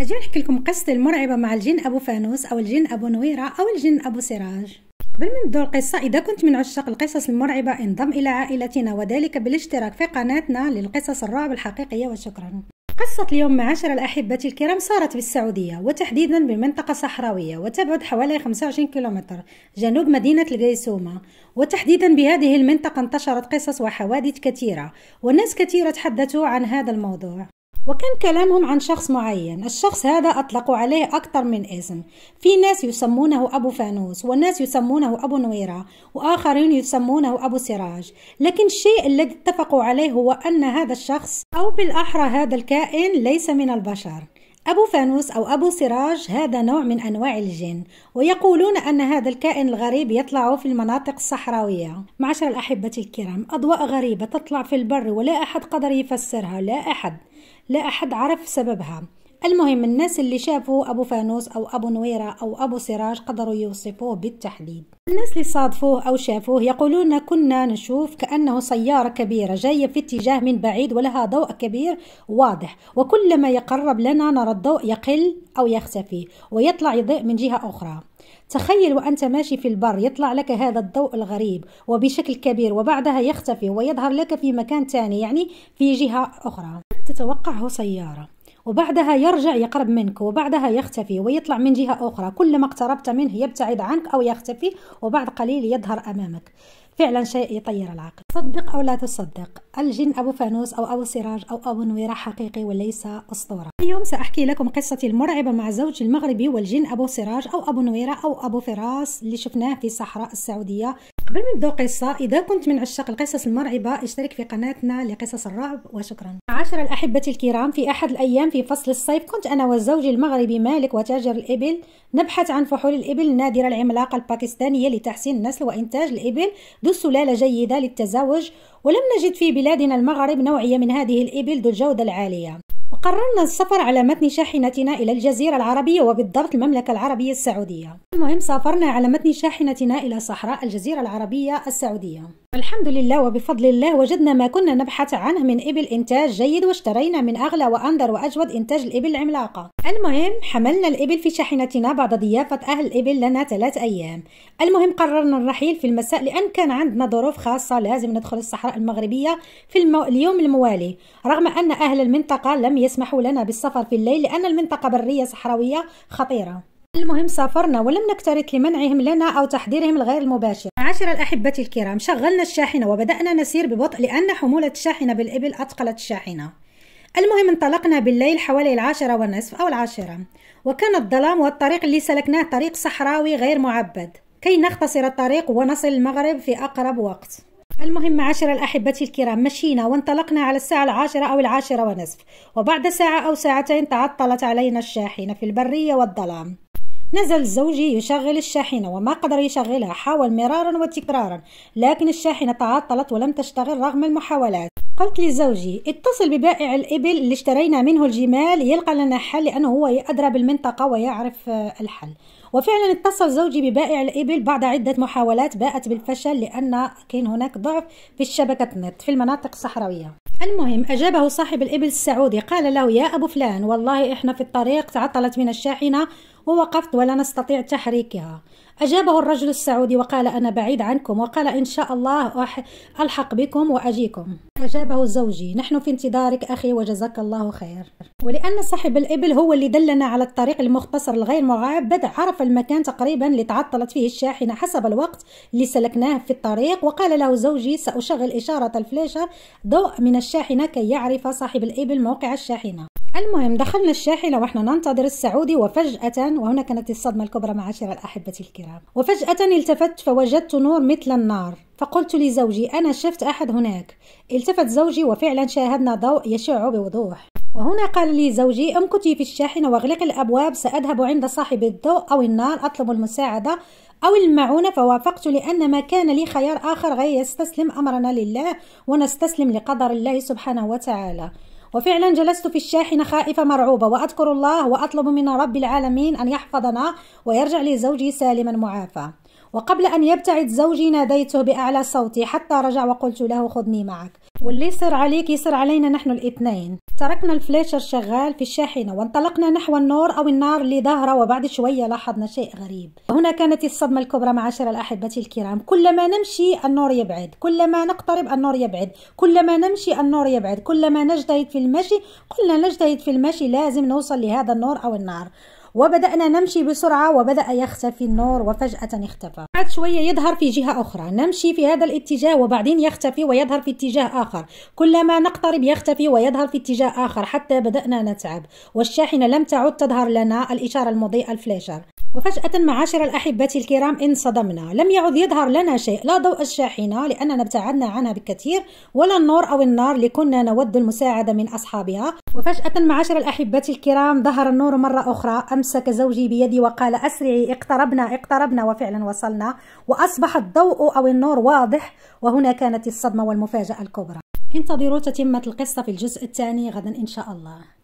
أجي نحكي لكم قصتي المرعبة مع الجن أبو فانوس أو الجن أبو نويرة أو الجن أبو سراج قبل من نبدأ القصة إذا كنت من عشاق القصص المرعبة انضم إلى عائلتنا وذلك بالاشتراك في قناتنا للقصص الرعب الحقيقية وشكرا قصة اليوم مع عشر الأحبة الكرام صارت في السعودية وتحديدا بمنطقة صحراوية وتبعد حوالي 25 كيلومتر جنوب مدينة الجيسومة وتحديدا بهذه المنطقة انتشرت قصص وحوادث كثيرة والناس كثيرة تحدثوا عن هذا الموضوع وكان كلامهم عن شخص معين الشخص هذا أطلقوا عليه أكثر من اسم في ناس يسمونه أبو فانوس وناس يسمونه أبو نويرة وآخرين يسمونه أبو سراج لكن الشيء الذي اتفقوا عليه هو أن هذا الشخص أو بالأحرى هذا الكائن ليس من البشر أبو فانوس أو أبو سراج هذا نوع من أنواع الجن ويقولون أن هذا الكائن الغريب يطلع في المناطق الصحراوية معشر الأحبة الكرام أضواء غريبة تطلع في البر ولا أحد قدر يفسرها لا أحد لا أحد عرف سببها المهم الناس اللي شافوا أبو فانوس أو أبو نويرة أو أبو سراج قدروا يوصفوه بالتحديد الناس اللي صادفوه أو شافوه يقولون كنا نشوف كأنه سيارة كبيرة جاية في اتجاه من بعيد ولها ضوء كبير واضح وكلما يقرب لنا نرى الضوء يقل أو يختفي ويطلع يضيء من جهة أخرى تخيل وأنت ماشي في البر يطلع لك هذا الضوء الغريب وبشكل كبير وبعدها يختفي ويظهر لك في مكان تاني يعني في جهة أخرى تتوقعه سيارة وبعدها يرجع يقرب منك وبعدها يختفي ويطلع من جهة أخرى كلما اقتربت منه يبتعد عنك أو يختفي وبعد قليل يظهر أمامك فعلا شيء يطير العقل صدق أو لا تصدق الجن أبو فانوس أو أبو سراج أو أبو نويرة حقيقي وليس أسطورة اليوم سأحكي لكم قصتي المرعبة مع زوج المغربي والجن أبو سراج أو أبو نويرة أو أبو فراس اللي شفناه في الصحراء السعودية قبل ما نبداو قصه اذا كنت من عشاق القصص المرعبه اشترك في قناتنا لقصص الرعب وشكرا عشر الاحبه الكرام في احد الايام في فصل الصيف كنت انا وزوجي المغربي مالك وتاجر الابل نبحث عن فحول الابل النادره العملاقه الباكستانيه لتحسين النسل وانتاج الابل ذو سلاله جيده للتزاوج ولم نجد في بلادنا المغرب نوعيه من هذه الابل ذو الجوده العاليه وقررنا السفر على متن شاحنتنا إلى الجزيرة العربية وبالضبط المملكة العربية السعودية المهم سافرنا على متن شاحنتنا إلى صحراء الجزيرة العربية السعودية الحمد لله وبفضل الله وجدنا ما كنا نبحث عنه من إبل إنتاج جيد واشترينا من أغلى وأندر وأجود إنتاج الإبل العملاقة المهم حملنا الإبل في شاحنتنا بعد ضيافة أهل الإبل لنا ثلاث أيام المهم قررنا الرحيل في المساء لأن كان عندنا ظروف خاصة لازم ندخل الصحراء المغربية في المو... اليوم الموالي رغم أن أهل المنطقة لم يسمحوا لنا بالسفر في الليل لأن المنطقة برية صحراوية خطيرة المهم سافرنا ولم نكترث لمنعهم لنا أو تحضيرهم الغير المباشر معاشر الأحبة الكرام شغلنا الشاحنة وبدأنا نسير ببطء لأن حمولة الشاحنة بالإبل أثقلت الشاحنة المهم انطلقنا بالليل حوالي العاشرة والنصف أو العاشرة وكان الظلام والطريق اللي سلكناه طريق صحراوي غير معبد كي نختصر الطريق ونصل المغرب في أقرب وقت المهم معاشر الأحبة الكرام مشينا وانطلقنا على الساعة العاشرة أو العاشرة ونصف وبعد ساعة أو ساعتين تعطلت علينا الشاحنة في البرية والظلام نزل زوجي يشغل الشاحنة وما قدر يشغلها حاول مرارا وتكرارا لكن الشاحنة تعطلت ولم تشتغل رغم المحاولات قلت لزوجي اتصل ببائع الإبل اللي اشترينا منه الجمال يلقى لنا حل لأنه هو أدرى بالمنطقة ويعرف آه، الحل وفعلا اتصل زوجي ببائع الإبل بعد عدة محاولات باءت بالفشل لأن كان هناك ضعف في الشبكة النت في المناطق الصحراوية المهم أجابه صاحب الإبل السعودي قال له يا أبو فلان والله إحنا في الطريق تعطلت من الشاحنة ووقفت ولا نستطيع تحريكها أجابه الرجل السعودي وقال أنا بعيد عنكم وقال إن شاء الله ألحق بكم وأجيكم أجابه زوجي نحن في انتظارك أخي وجزاك الله خير ولأن صاحب الإبل هو اللي دلنا على الطريق المختصر الغير مغاب بدأ عرف المكان تقريبا اللي تعطلت فيه الشاحنة حسب الوقت اللي سلكناه في الطريق وقال له زوجي سأشغل إشارة الفليشر ضوء من الشاحنة كي يعرف صاحب الإبل موقع الشاحنة المهم دخلنا الشاحنة واحنا ننتظر السعودي وفجأة وهنا كانت الصدمة الكبرى معاشر الأحبة الكرام وفجأة التفت فوجدت نور مثل النار فقلت لزوجي أنا شفت أحد هناك التفت زوجي وفعلا شاهدنا ضوء يشع بوضوح وهنا قال لي زوجي امكتي في الشاحنة واغلقي الأبواب سأذهب عند صاحب الضوء أو النار أطلب المساعدة أو المعونة فوافقت لأن ما كان لي خيار آخر غير يستسلم أمرنا لله ونستسلم لقدر الله سبحانه وتعالى وفعلا جلست في الشاحنة خائفة مرعوبة وأذكر الله وأطلب من رب العالمين أن يحفظنا ويرجع لزوجي سالما معافى وقبل أن يبتعد زوجي ناديته بأعلى صوتي حتى رجع وقلت له خذني معك واللي صار عليك يصير علينا نحن الاثنين تركنا الفليشر شغال في الشاحنة وانطلقنا نحو النور أو النار اللي وبعد شوية لاحظنا شيء غريب هنا كانت الصدمة الكبرى معاشر الأحبة الكرام كلما نمشي النور يبعد كلما نقترب النور يبعد كلما نمشي النور يبعد كلما نجتهد في المشي قلنا نجتهد في المشي لازم نوصل لهذا النور أو النار وبدأنا نمشي بسرعة وبدأ يختفي النور وفجأة اختفى بعد شوية يظهر في جهة أخرى نمشي في هذا الاتجاه وبعدين يختفي ويظهر في اتجاه آخر كلما نقترب يختفي ويظهر في اتجاه آخر حتى بدأنا نتعب والشاحنة لم تعد تظهر لنا الإشارة المضيئة الفلاشر وفجأة معاشر الأحبة الكرام انصدمنا لم يعد يظهر لنا شيء لا ضوء الشاحنة لأننا ابتعدنا عنها بكثير ولا النور أو النار لكنا نود المساعدة من أصحابها وفجأة معاشر الأحبة الكرام ظهر النور مرة أخرى أمسك زوجي بيدي وقال أسرعي اقتربنا اقتربنا وفعلا وصلنا وأصبح الضوء أو النور واضح وهنا كانت الصدمة والمفاجأة الكبرى انتظروا تتمة القصة في الجزء الثاني غدا إن شاء الله